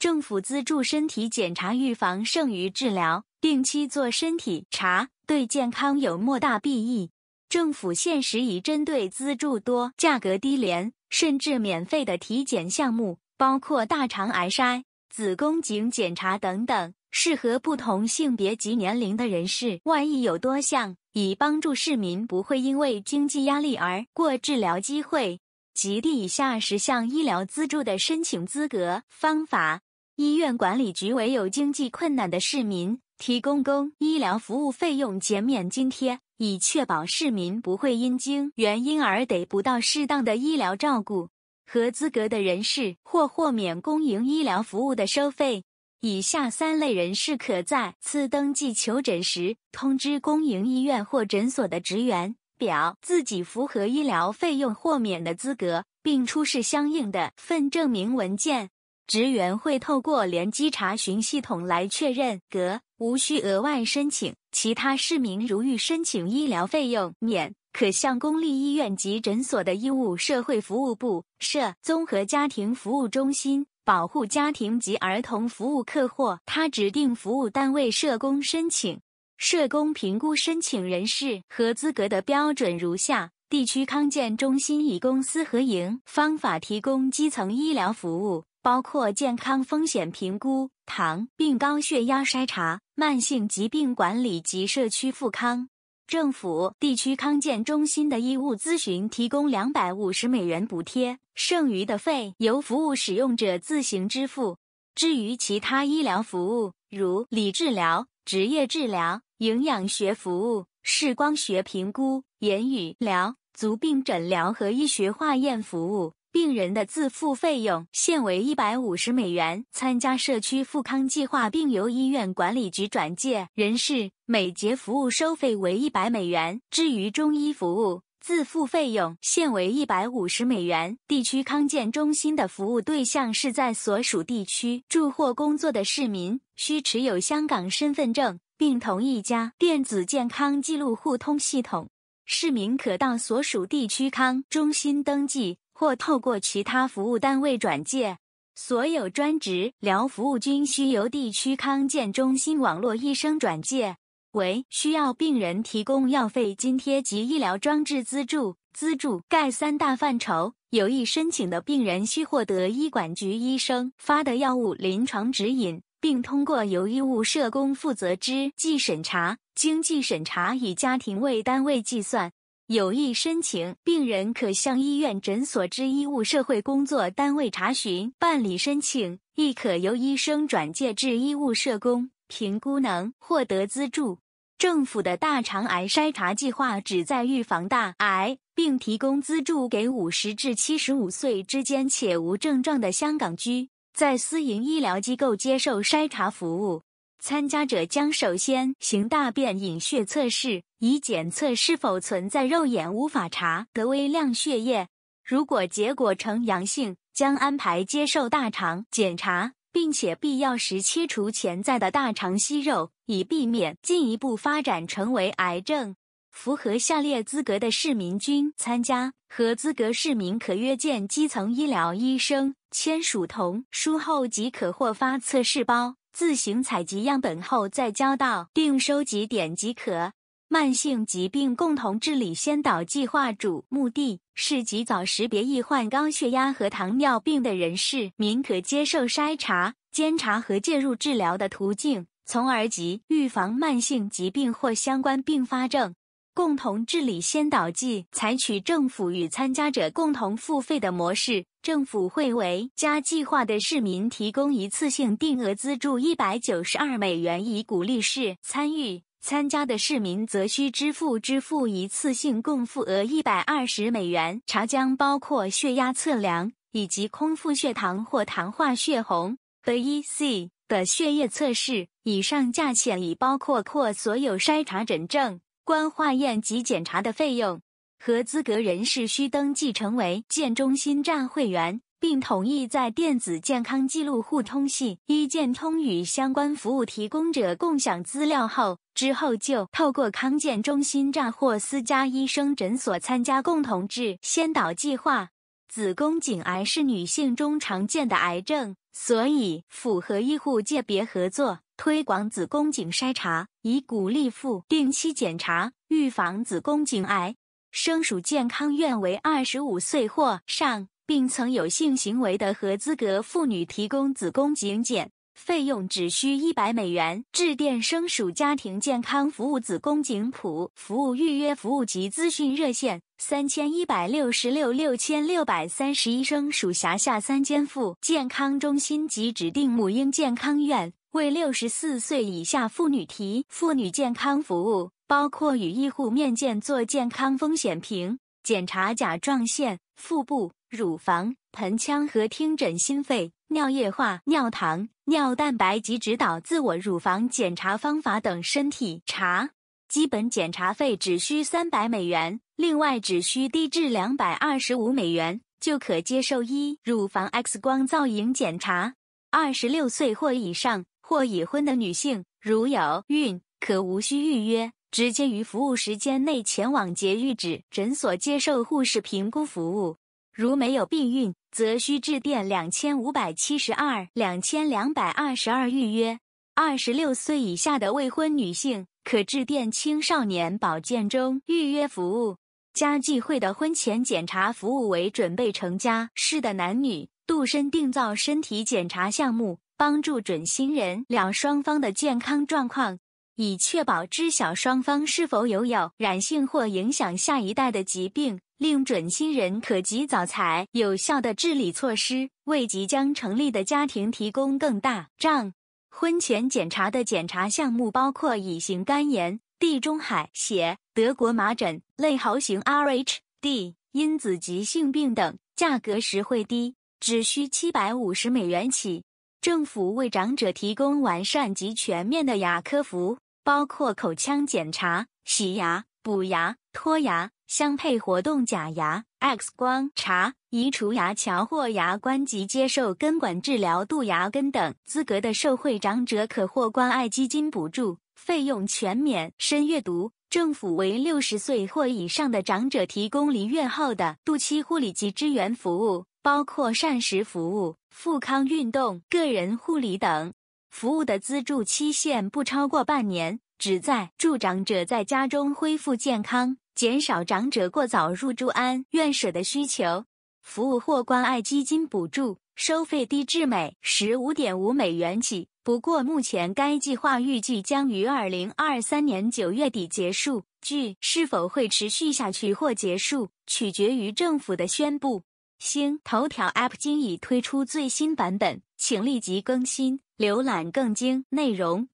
政府资助身体检查预防胜于治疗，定期做身体查对健康有莫大裨益。政府现时已针对资助多、价格低廉甚至免费的体检项目，包括大肠癌筛、子宫颈检查等等，适合不同性别及年龄的人士。万一有多项，以帮助市民不会因为经济压力而过治疗机会。及第以下十项医疗资助的申请资格方法。医院管理局为有经济困难的市民提供公医疗服务费用减免津贴，以确保市民不会因经原因而得不到适当的医疗照顾。合资格的人士或豁免公营医疗服务的收费，以下三类人士可在次登记求诊时通知公营医院或诊所的职员，表自己符合医疗费用豁免的资格，并出示相应的份证明文件。职员会透过联机查询系统来确认格，无需额外申请。其他市民如欲申请医疗费用免，可向公立医院及诊所的医务社会服务部、社综合家庭服务中心、保护家庭及儿童服务客户他指定服务单位社工申请。社工评估申请人士和资格的标准如下：地区康健中心以公私合营方法提供基层医疗服务。包括健康风险评估、糖病、高血压筛查、慢性疾病管理及社区复康。政府地区康健中心的医务咨询提供两百五十美元补贴，剩余的费由服务使用者自行支付。至于其他医疗服务，如理治疗、职业治疗、营养学服务、视光学评估、言语疗、足病诊疗和医学化验服务。病人的自付费用现为一百五十美元。参加社区复康计划并由医院管理局转介人士，每节服务收费为一百美元。至于中医服务，自付费用现为一百五十美元。地区康健中心的服务对象是在所属地区住或工作的市民，需持有香港身份证，并同一家电子健康记录互通系统。市民可到所属地区康中心登记。或透过其他服务单位转介，所有专职疗服务均需由地区康健中心网络医生转介。为需要病人提供药费津贴及医疗装置资助，资助盖三大范畴。有意申请的病人需获得医管局医生发的药物临床指引，并通过由医务社工负责之经审查。经济审查以家庭为单位计算。有意申请，病人可向医院、诊所之医务社会工作单位查询办理申请，亦可由医生转介至医务社工评估，能获得资助。政府的大肠癌筛查计划旨在预防大癌，并提供资助给五十至七十五岁之间且无症状的香港居在私营医疗机构接受筛查服务。参加者将首先行大便隐血测试，以检测是否存在肉眼无法查得微量血液。如果结果呈阳性，将安排接受大肠检查，并且必要时切除潜在的大肠息肉，以避免进一步发展成为癌症。符合下列资格的市民均参加，和资格市民可约见基层医疗医生，签署同书后即可获发测试包。自行采集样本后再交到定收集点即可。慢性疾病共同治理先导计划主目的是及早识别易患高血压和糖尿病的人士，民可接受筛查、监察和介入治疗的途径，从而及预防慢性疾病或相关并发症。共同治理先导计采取政府与参加者共同付费的模式。政府会为加计划的市民提供一次性定额资助一百九十二美元，以鼓励市参与。参加的市民则需支付支付一次性共付额一百二十美元。查将包括血压测量以及空腹血糖或糖化血红和 eC 的血液测试。以上价钱已包括或所有筛查诊症。关化验及检查的费用合资格人士需登记成为健中心站会员，并同意在电子健康记录互通系一健通与相关服务提供者共享资料后，之后就透过康健中心站或私家医生诊所参加共同治先导计划。子宫颈癌是女性中常见的癌症。所以，符合医护界别合作推广子宫颈筛查，以鼓励妇定期检查，预防子宫颈癌。生属健康院为二十五岁或上，并曾有性行为的合资格妇女提供子宫颈检，费用只需一百美元。致电生属家庭健康服务子宫颈谱服务预约服务及资讯热线。三千一百六十六六千六百三十一升属辖下三间妇健康中心及指定母婴健康院为六十四岁以下妇女提妇女健康服务，包括与医护面见、做健康风险评、检查甲状腺、腹部、乳房、盆腔和听诊心肺、尿液化、尿糖、尿蛋白及指导自我乳房检查方法等身体查。基本检查费只需三百美元。另外，只需低至两百二十五美元就可接受一乳房 X 光造影检查。二十六岁或以上或已婚的女性，如有孕，可无需预约，直接于服务时间内前往节育指诊所接受护士评估服务。如没有避孕，则需致电两千五百七十二两千两百二十二预约。二十六岁以下的未婚女性可致电青少年保健中预约服务。家计会的婚前检查服务为准备成家事的男女度身订造身体检查项目，帮助准新人了双方的健康状况，以确保知晓双方是否有有染性或影响下一代的疾病，令准新人可及早采有效的治理措施，为即将成立的家庭提供更大仗。婚前检查的检查项目包括乙型肝炎。地中海血、德国麻疹、类豪型 RhD 因子急性病等，价格实惠低，只需七百五十美元起。政府为长者提供完善及全面的牙科服务，包括口腔检查、洗牙、补牙、脱牙、相配活动假牙、X 光查、移除牙桥或牙冠及接受根管治疗、度牙根等。资格的社会长者可获关爱基金补助。费用全免。深阅读政府为六十岁或以上的长者提供离院后的度期护理及支援服务，包括膳食服务、复康运动、个人护理等。服务的资助期限不超过半年，旨在助长者在家中恢复健康，减少长者过早入住安院舍的需求。服务或关爱基金补助。收费低至每十五点五美元起，不过目前该计划预计将于二零二三年九月底结束。据是否会持续下去或结束，取决于政府的宣布。星头条 App 今已推出最新版本，请立即更新，浏览更精内容。